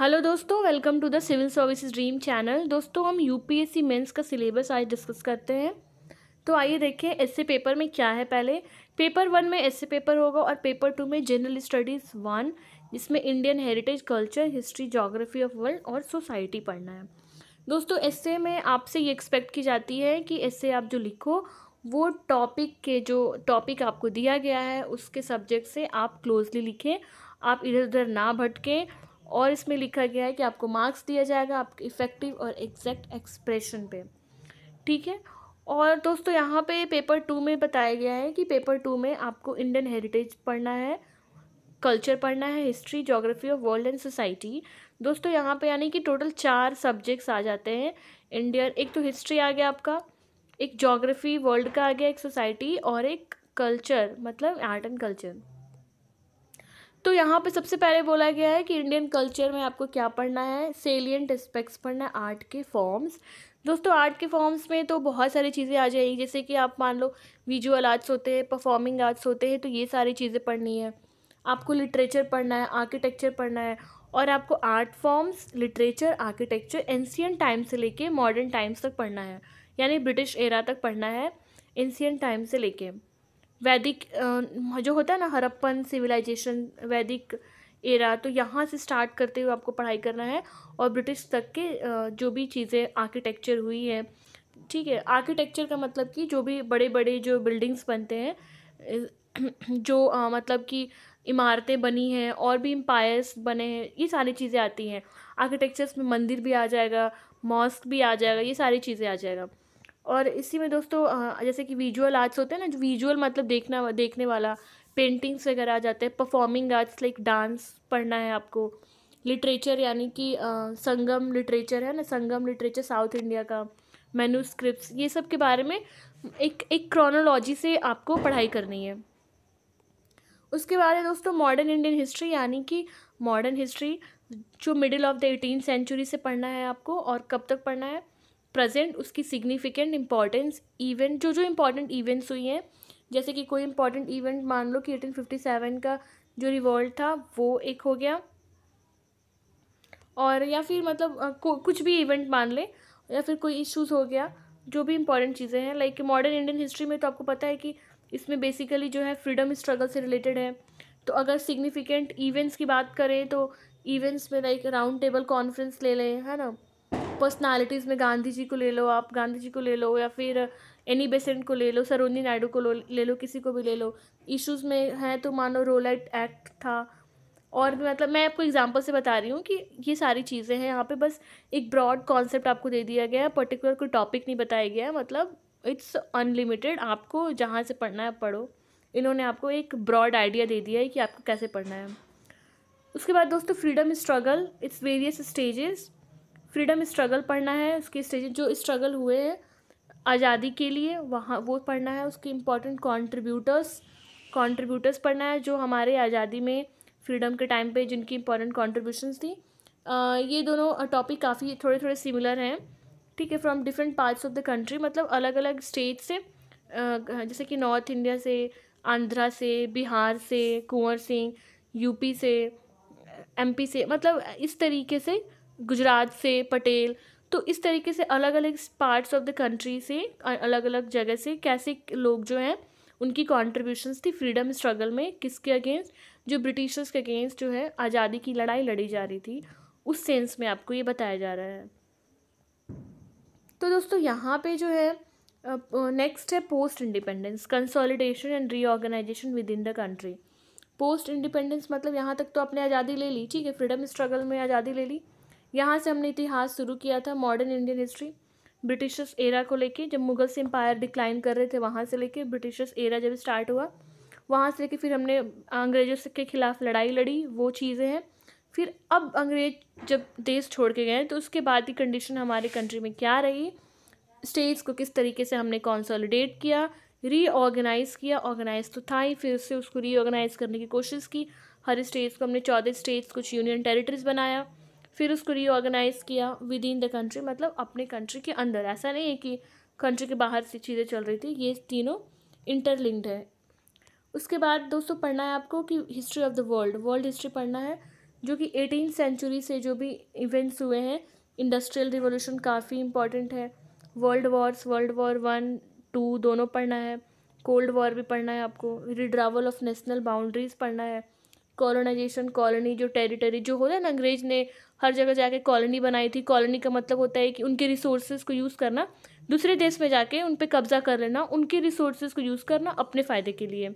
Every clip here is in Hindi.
हेलो दोस्तों welcome to the civil services dream channel दोस्तों हम यूपीएससी मेंस का सिलेबस आज डिस्कस करते हैं तो आइए देखें ऐसे पेपर में क्या है पहले पेपर वन में ऐसे पेपर होगा और पेपर टू में जनरल स्टडीज़ वन जिसमें Indian heritage culture history geography of world और सोसाइटी पढ़ना है दोस्तों ऐसे में आपसे ये एक्सपेक्ट की जाती है कि ऐसे आप जो लिखो वो टॉपिक के जो टॉपिक आपको दिया गया है उसके सब्जेक्ट से आप क्लोजली लिखें आप इधर उधर ना भटकें और इसमें लिखा गया है कि आपको मार्क्स दिया जाएगा आपके इफ़ेक्टिव और एग्जैक्ट एक्सप्रेशन पे ठीक है और दोस्तों यहाँ पे पेपर टू में बताया गया है कि पेपर टू में आपको इंडियन हेरिटेज पढ़ना है कल्चर पढ़ना है history geography of world and society दोस्तों यहाँ पे यानी कि टोटल चार सब्जेक्ट्स आ जाते हैं इंडियन एक तो हिस्ट्री आ गया आपका एक जोग्राफी वर्ल्ड का आ गया एक सोसाइटी और एक कल्चर मतलब आर्ट एंड कल्चर तो यहाँ पे सबसे पहले बोला गया है कि इंडियन कल्चर में आपको क्या पढ़ना है सेलियंट एस्पेक्ट्स पढ़ना है आर्ट के फॉर्म्स दोस्तों आर्ट के फॉर्म्स में तो बहुत सारी चीज़ें आ जाएंगी जैसे कि आप मान लो विजुअल आर्ट्स होते हैं परफॉर्मिंग आर्ट्स होते हैं तो ये सारी चीज़ें पढ़नी है आपको लिटरेचर पढ़ना है आर्किटेक्चर पढ़ना है और आपको art forms literature architecture ancient time से लेके मॉडर्न टाइम्स तक पढ़ना है यानी ब्रिटिश एरा तक पढ़ना है एंशियन टाइम से लेके वैदिक जो होता है ना हरप्पन सिविलाइजेशन वैदिक एरा तो यहाँ से स्टार्ट करते हुए आपको पढ़ाई करना है और ब्रिटिश तक के जो भी चीज़ें आर्किटेक्चर हुई है ठीक है आर्किटेक्चर का मतलब कि जो भी बड़े बड़े जो बिल्डिंग्स बनते हैं जो आ, मतलब कि इमारतें बनी हैं और भी एम्पायर्स बने हैं ये सारी चीज़ें आती हैं आर्किटेक्चर्स में मंदिर भी आ जाएगा मॉस्क भी आ जाएगा ये सारी चीज़ें आ जाएगा और इसी में दोस्तों जैसे कि विजुअल आर्ट्स होते हैं ना जो विजुअल मतलब देखना देखने वाला पेंटिंग्स वगैरह आ जाते हैं परफॉर्मिंग आर्ट्स लाइक डांस पढ़ना है आपको लिटरेचर यानी कि संगम लिटरेचर है ना संगम लिटरेचर साउथ इंडिया का मेनूस्क्रिप्ट ये सब के बारे में एक एक क्रोनोलॉजी से आपको पढ़ाई करनी है उसके बाद है दोस्तों मॉडर्न इंडियन हिस्ट्री यानी कि मॉडर्न हिस्ट्री जो middle of the eighteen century से पढ़ना है आपको और कब तक पढ़ना है प्रेजेंट उसकी सिग्निफिकेंट इंपॉर्टेंस इवेंट जो जो इम्पॉर्टेंट इवेंट्स हुई हैं जैसे कि कोई इंपॉर्टेंट इवेंट मान लो कि एटीन फिफ्टी सेवन का जो रिवॉल्ट था वो एक हो गया और या फिर मतलब कुछ भी इवेंट मान लें या फिर कोई इश्यूज हो गया जो भी इंपॉर्टेंट चीज़ें हैं लाइक मॉडर्न इंडियन हिस्ट्री में तो आपको पता है कि इसमें बेसिकली जो है फ्रीडम स्ट्रगल से रिलेटेड है तो अगर सिग्निफिकेंट इवेंट्स की बात करें तो इवेंट्स में लाइक राउंड टेबल कॉन्फ्रेंस ले लें है ना पर्सनालिटीज़ में गांधी जी को ले लो आप गांधी जी को ले लो या फिर एनी बेसेंट e को ले लो सरोनी नायडू को ले लो किसी को भी ले लो इश्यूज़ में है तो मानो रोलाइट एक्ट था और भी मतलब मैं आपको एग्जांपल से बता रही हूँ कि ये सारी चीज़ें हैं यहाँ पे बस एक ब्रॉड कॉन्सेप्ट आपको दे दिया गया है पर्टिकुलर कोई टॉपिक नहीं बताया गया है मतलब इट्स अनलिमिटेड आपको जहाँ से पढ़ना है पढ़ो इन्होंने आपको एक ब्रॉड आइडिया दे दिया है कि आपको कैसे पढ़ना है उसके बाद दोस्तों freedom struggle its various stages freedom struggle पढ़ना है उसके स्टेज जो स्ट्रगल हुए हैं आज़ादी के लिए वहाँ वो पढ़ना है उसके इम्पॉर्टेंट कॉन्ट्रीब्यूटर्स कॉन्ट्रीब्यूटर्स पढ़ना है जो हमारे आज़ादी में फ्रीडम के टाइम पे जिनकी इम्पॉर्टेंट कॉन्ट्रीब्यूशंस थी आ, ये दोनों टॉपिक काफ़ी थोड़े थोड़े सिमिलर हैं ठीक है from different parts of the country मतलब अलग अलग स्टेट से जैसे कि नॉर्थ इंडिया से आंध्रा से बिहार से कुंवर सिंह यूपी से एमपी से मतलब इस तरीके से गुजरात से पटेल तो इस तरीके से अलग अलग पार्ट्स ऑफ द कंट्री से अलग अलग जगह से कैसे लोग जो हैं उनकी कॉन्ट्रीब्यूशंस थी फ्रीडम स्ट्रगल में किसके अगेंस्ट जो ब्रिटिशर्स के अगेंस्ट जो है आज़ादी की लड़ाई लड़ी जा रही थी उस सेंस में आपको ये बताया जा रहा है तो दोस्तों यहाँ पे जो है नेक्स्ट है post independence consolidation and reorganisation within the country post independence मतलब यहाँ तक तो आपने आज़ादी ले ली ठीक है फ्रीडम स्ट्रगल में आज़ादी ले ली यहाँ से हमने इतिहास शुरू किया था modern Indian history Britishers era को लेके जब मुगल्स एम्पायर डिक्लाइन कर रहे थे वहाँ से लेके ब्रिटिशर्स एरा जब स्टार्ट हुआ वहाँ से लेके फिर हमने अंग्रेजों के ख़िलाफ़ लड़ाई लड़ी वो चीज़ें हैं फिर अब अंग्रेज जब देश छोड़ के गए तो उसके बाद की कंडीशन हमारे कंट्री में क्या रही स्टेट्स को किस तरीके से हमने कॉन्सोलिडेट किया रीऑर्गेनाइज़ किया ऑर्गेनाइज तो था ही फिर उससे उसको रीऑर्गेनाइज़ करने की कोशिश की हर स्टेट्स को हमने चौदह स्टेट्स कुछ यूनियन टेरिटरीज़ बनाया फिर उसको रीऑर्गेनाइज किया विद इन द कंट्री मतलब अपने कंट्री के अंदर ऐसा नहीं है कि कंट्री के बाहर से चीज़ें चल रही थी ये तीनों इंटरलिंक्ड है उसके बाद दोस्तों पढ़ना है आपको कि history of the world world history पढ़ना है जो कि एटीन सेंचुरी से जो भी इवेंट्स हुए हैं इंडस्ट्रियल रिवोल्यूशन काफ़ी इंपॉर्टेंट है world wars world war one two दोनों पढ़ना है कोल्ड वॉर भी पढ़ना है आपको रिड्रावल ऑफ नेशनल बाउंड्रीज़ पढ़ना है कॉलोनाइजेशन कॉलोनी जो टेरिटरी जो होता है ना अंग्रेज ने हर जगह जाके कॉलोनी बनाई थी कॉलोनी का मतलब होता है कि उनके रिसोर्सेज को यूज़ करना दूसरे देश में जाके उन पर कब्ज़ा कर लेना उनके रिसोर्सेज को यूज़ करना अपने फ़ायदे के लिए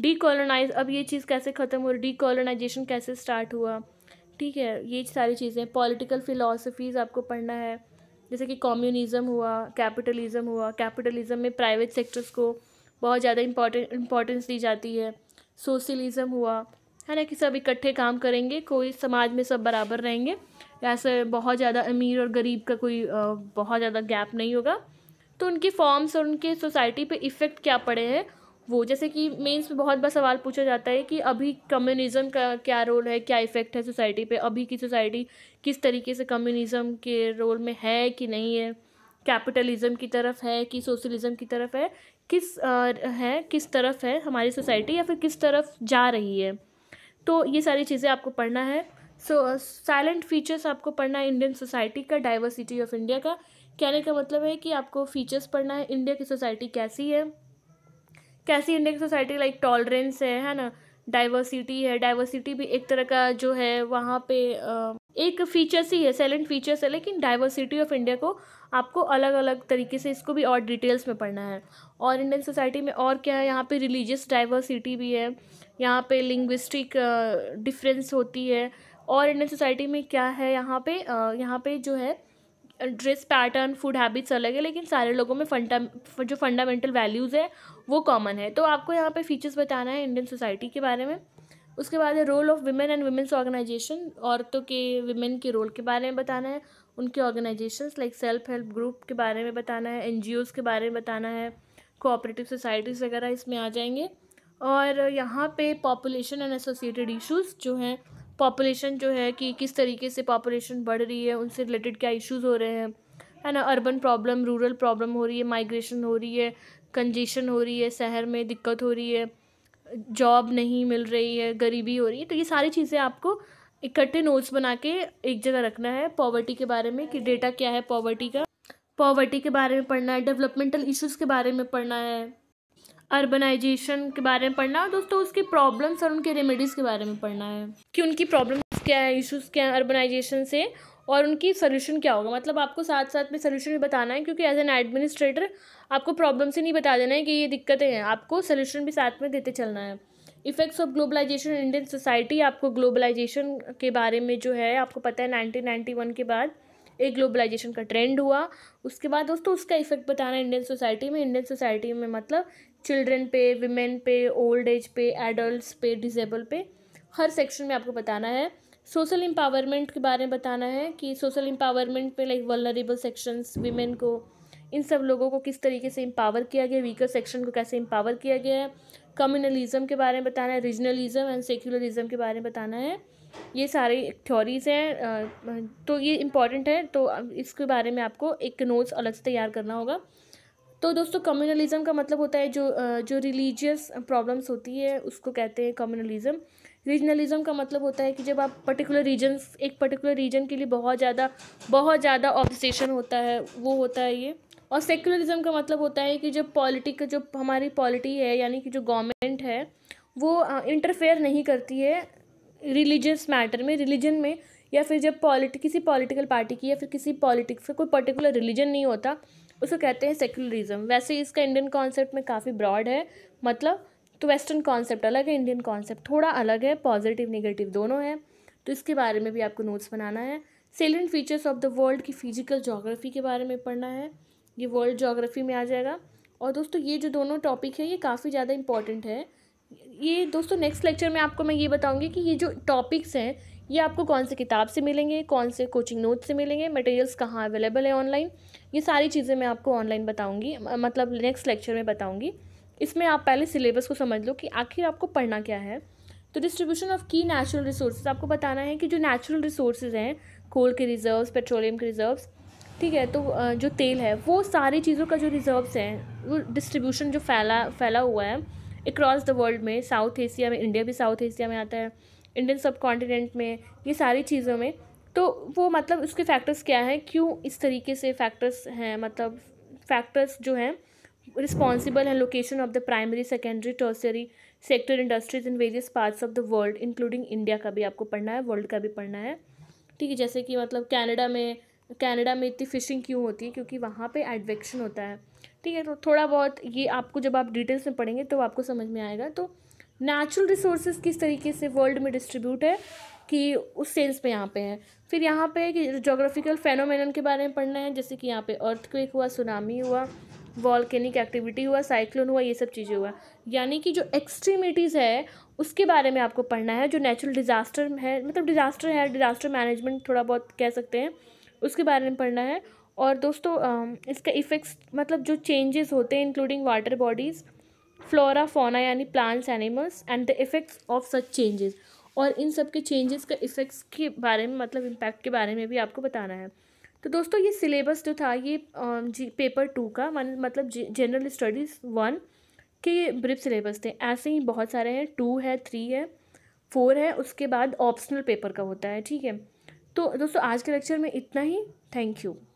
डी कॉलोनाइज अब ये चीज़ कैसे ख़त्म हो कॉलोनाइजेशन कैसे स्टार्ट हुआ ठीक है ये सारी चीज़ें पॉलिटिकल फ़िलासफ़ीज़ आपको पढ़ना है जैसे कि कॉम्यूनिज़म हुआ कैपिटलिज्म हुआ कैपिटलिज्म में प्राइवेट सेक्टर्स को बहुत ज़्यादा इम्पोर्टें इम्पोर्टेंस दी जाती है सोशलिज़म हुआ है ना कि सब इकट्ठे काम करेंगे कोई समाज में सब बराबर रहेंगे ऐसे बहुत ज़्यादा अमीर और गरीब का कोई बहुत ज़्यादा गैप नहीं होगा तो उनके फॉर्म्स और उनके सोसाइटी पे इफ़ेक्ट क्या पड़े हैं वो जैसे कि मेंस में बहुत बार सवाल पूछा जाता है कि अभी कम्युनिज़म का क्या रोल है क्या इफ़ेक्ट है सोसाइटी पे अभी की सोसाइटी किस तरीके से कम्युनिज़म के रोल में है कि नहीं है कैपिटलिज़म की तरफ है कि सोशलिज़म की तरफ है किस आ, है किस तरफ है हमारी सोसाइटी या फिर किस तरफ जा रही है तो ये सारी चीज़ें आपको पढ़ना है सो साइलेंट फीचर्स आपको पढ़ना है इंडियन सोसाइटी का डाइवर्सिटी ऑफ इंडिया का कहने का मतलब है कि आपको फीचर्स पढ़ना है इंडिया की सोसाइटी कैसी है कैसी इंडिया की सोसाइटी लाइक टॉलरेंस है है ना डाइवर्सिटी है डाइवर्सिटी भी एक तरह का जो है वहाँ पे uh, एक फीचर्स ही है साइलेंट फीचर्स है लेकिन डाइवर्सिटी ऑफ इंडिया को आपको अलग अलग तरीके से इसको भी और डिटेल्स में पढ़ना है और इंडियन सोसाइटी में और क्या है यहाँ पे रिलीजियस डाइवर्सिटी भी है यहाँ पे लिंग्विस्टिक डिफरेंस होती है और इंडियन सोसाइटी में क्या है यहाँ पे यहाँ पे जो है ड्रेस पैटर्न फूड हैबिट्स अलग है लेकिन सारे लोगों में फंडा जो फंडामेंटल वैल्यूज़ है वो कॉमन है तो आपको यहाँ पे फीचर्स बताना है इंडियन सोसाइटी के बारे में उसके बाद है role of women and women's organisation औरतों के वुमेन के रोल के बारे में बताना है उनके organisation like self help group के बारे में बताना है एन के बारे में बताना है कोऑपरेटिव सोसाइटीज़ वगैरह इसमें आ जाएंगे और यहाँ पे पॉपुलेशन एंड एसोसिएटेड इश्यूज जो हैं पॉपुलेशन जो है कि किस तरीके से पॉपुलेशन बढ़ रही है उनसे रिलेटेड क्या इश्यूज हो रहे हैं है ना अर्बन प्रॉब्लम रूरल प्रॉब्लम हो रही है माइग्रेशन हो रही है कंजेशन हो रही है शहर में दिक्कत हो रही है जॉब नहीं मिल रही है गरीबी हो रही है तो ये सारी चीज़ें आपको इकट्ठे नोट्स बना के एक जगह रखना है पॉवर्टी के बारे में कि डेटा क्या है पॉवर्टी का पॉवर्टी के बारे में पढ़ना है डेवलपमेंटल इश्यूज़ के बारे में पढ़ना है अर्बनाइजेशन के बारे में पढ़ना है दोस्तों उसके प्रॉब्लम्स और उनके रेमेडीज़ के बारे में पढ़ना है कि उनकी प्रॉब्लम्स क्या है इश्यूज़ क्या है अर्बनाइजेशन से और उनकी सोल्यूशन क्या होगा मतलब आपको साथ साथ में सोल्यूशन भी बताना है क्योंकि एज एन एडमिनिस्ट्रेटर आपको प्रॉब्लम से नहीं बता देना है कि ये दिक्कतें हैं आपको सोल्यूशन भी साथ में देते चलना है effects of globalisation Indian society आपको ग्लोबलाइजेशन के बारे में जो है आपको पता है नाइनटीन नाइन्टी वन के बाद एक ग्लोबलाइजेशन का ट्रेंड हुआ उसके बाद दोस्तों उसका इफेक्ट बताना इंडियन सोसाइटी में इंडियन सोसाइटी में मतलब चिल्ड्रन पे विमेन पे ओल्ड एज पे एडल्ट पे डिजेबल पे हर सेक्शन में आपको बताना है सोशल एम्पावरमेंट के बारे में बताना है कि सोशल एम्पावरमेंट पे लाइक वलनरेबल सेक्शंस वीमेन को इन सब लोगों को किस तरीके से एम्पावर किया गया वीकर सेक्शन को कैसे इम्पावर किया गया है कम्युनलिज्म के बारे में बताना है रीजनलिज्म एंड सेक्युलरिज्म के बारे में बताना है ये सारे थ्योरीज हैं तो ये इम्पॉर्टेंट है तो इसके बारे में आपको एक नोट्स अलग से तैयार करना होगा तो दोस्तों कम्युनलिज्म का मतलब होता है जो जो रिलीजियस प्रॉब्लम्स होती है उसको कहते हैं कम्युनलिज्म रीजनलिज्म का मतलब होता है कि जब आप पर्टिकुलर रीजन एक पर्टिकुलर रीजन के लिए बहुत ज़्यादा बहुत ज़्यादा ऑब्जेशन होता है वो होता है ये और सेकुलरिज्म का मतलब होता है कि जब पॉलिटिक जो हमारी पॉलिटी है यानी कि जो गवर्नमेंट है वो इंटरफेयर नहीं करती है रिलीजियस मैटर में रिलीजन में या फिर जब पॉलिट किसी पॉलिटिकल पार्टी की या फिर किसी पॉलिटिक्स का कोई पर्टिकुलर रिलीजन नहीं होता उसको कहते हैं सेकुलरिज्म वैसे इसका इंडियन कॉन्सेप्ट में काफ़ी ब्रॉड है मतलब तो वेस्टर्न कॉन्सेप्ट अलग है इंडियन कॉन्सेप्ट थोड़ा अलग है पॉजिटिव नेगेटिव दोनों है तो इसके बारे में भी आपको नोट्स बनाना है salient features of the world की फिजिकल जोग्राफी के बारे में पढ़ना है ये वर्ल्ड जोग्राफी में आ जाएगा और दोस्तों ये जो दोनों टॉपिक है ये काफ़ी ज़्यादा इंपॉर्टेंट है ये दोस्तों नेक्स्ट लेक्चर में आपको मैं ये बताऊँगी कि ये जो टॉपिक्स हैं ये आपको कौन से किताब से मिलेंगे कौन से कोचिंग नोट्स से मिलेंगे मटेरियल्स कहाँ अवेलेबल है ऑनलाइन ये सारी चीज़ें मैं आपको ऑनलाइन बताऊँगी मतलब नेक्स्ट लेक्चर में बताऊँगी इसमें आप पहले सिलेबस को समझ लो कि आखिर आपको पढ़ना क्या है तो डिस्ट्रीब्यूशन ऑफ की नेचुरल रिसोर्सेज आपको बताना है कि जो नेचुरल रिसोर्सेज हैं कोल के रिजर्व्स पेट्रोलियम के रिजर्व्स ठीक है तो जो तेल है वो सारी चीज़ों का जो रिजर्व्स हैं वो डिस्ट्रीब्यूशन जो फैला फैला हुआ है अक्रॉस द वर्ल्ड में साउथ एशिया में इंडिया भी साउथ एशिया में आता है इंडियन सब कॉन्टिनेंट में ये सारी चीज़ों में तो वो मतलब उसके फैक्टर्स क्या हैं क्यों इस तरीके से फैक्टर्स हैं मतलब फैक्टर्स जो हैं रिस्पॉन्सिबल हैं location of the primary secondary tertiary sector industries in various parts of the world including India का भी आपको पढ़ना है वर्ल्ड का भी पढ़ना है ठीक है जैसे कि मतलब कैनेडा में कैनेडा में इतनी फ़िशिंग क्यों होती है क्योंकि वहाँ पे एडवेक्शन होता है ठीक है तो थोड़ा बहुत ये आपको जब आप डिटेल्स में पढ़ेंगे तो आपको समझ में आएगा तो नेचुरल रिसोर्सेज किस तरीके से वर्ल्ड में डिस्ट्रीब्यूट है कि उस सेंस पे यहाँ पे है फिर यहाँ पे कि जोग्राफिकल फेनोमेन के बारे में पढ़ना है जैसे कि यहाँ पे अर्थक्वेक हुआ सुनामी हुआ वॉलकैनिक एक्टिविटी हुआ साइक्लोन हुआ ये सब चीज़ें हुआ यानी कि जो एक्सट्रीमिटीज़ है उसके बारे में आपको पढ़ना है जो नेचुरल डिज़ास्टर है मतलब डिज़ास्टर है डिज़ास्टर मैनेजमेंट थोड़ा बहुत कह सकते हैं उसके बारे में पढ़ना है और दोस्तों इसका इफ़ेक्ट्स मतलब जो चेंजेस होते हैं including water bodies flora fauna यानी plants animals and the effects of such changes और इन सब के चेंजेस का इफ़ेक्ट्स के बारे में मतलब इम्पैक्ट के बारे में भी आपको बताना है तो दोस्तों ये सिलेबस जो था ये जी पेपर टू का वन मतलब जनरल स्टडीज़ वन के ये ब्रिफ सिलेबस थे ऐसे ही बहुत सारे हैं टू है थ्री है फोर है उसके बाद ऑप्शनल पेपर का होता है ठीक है तो दोस्तों आज के लेक्चर में इतना ही थैंक यू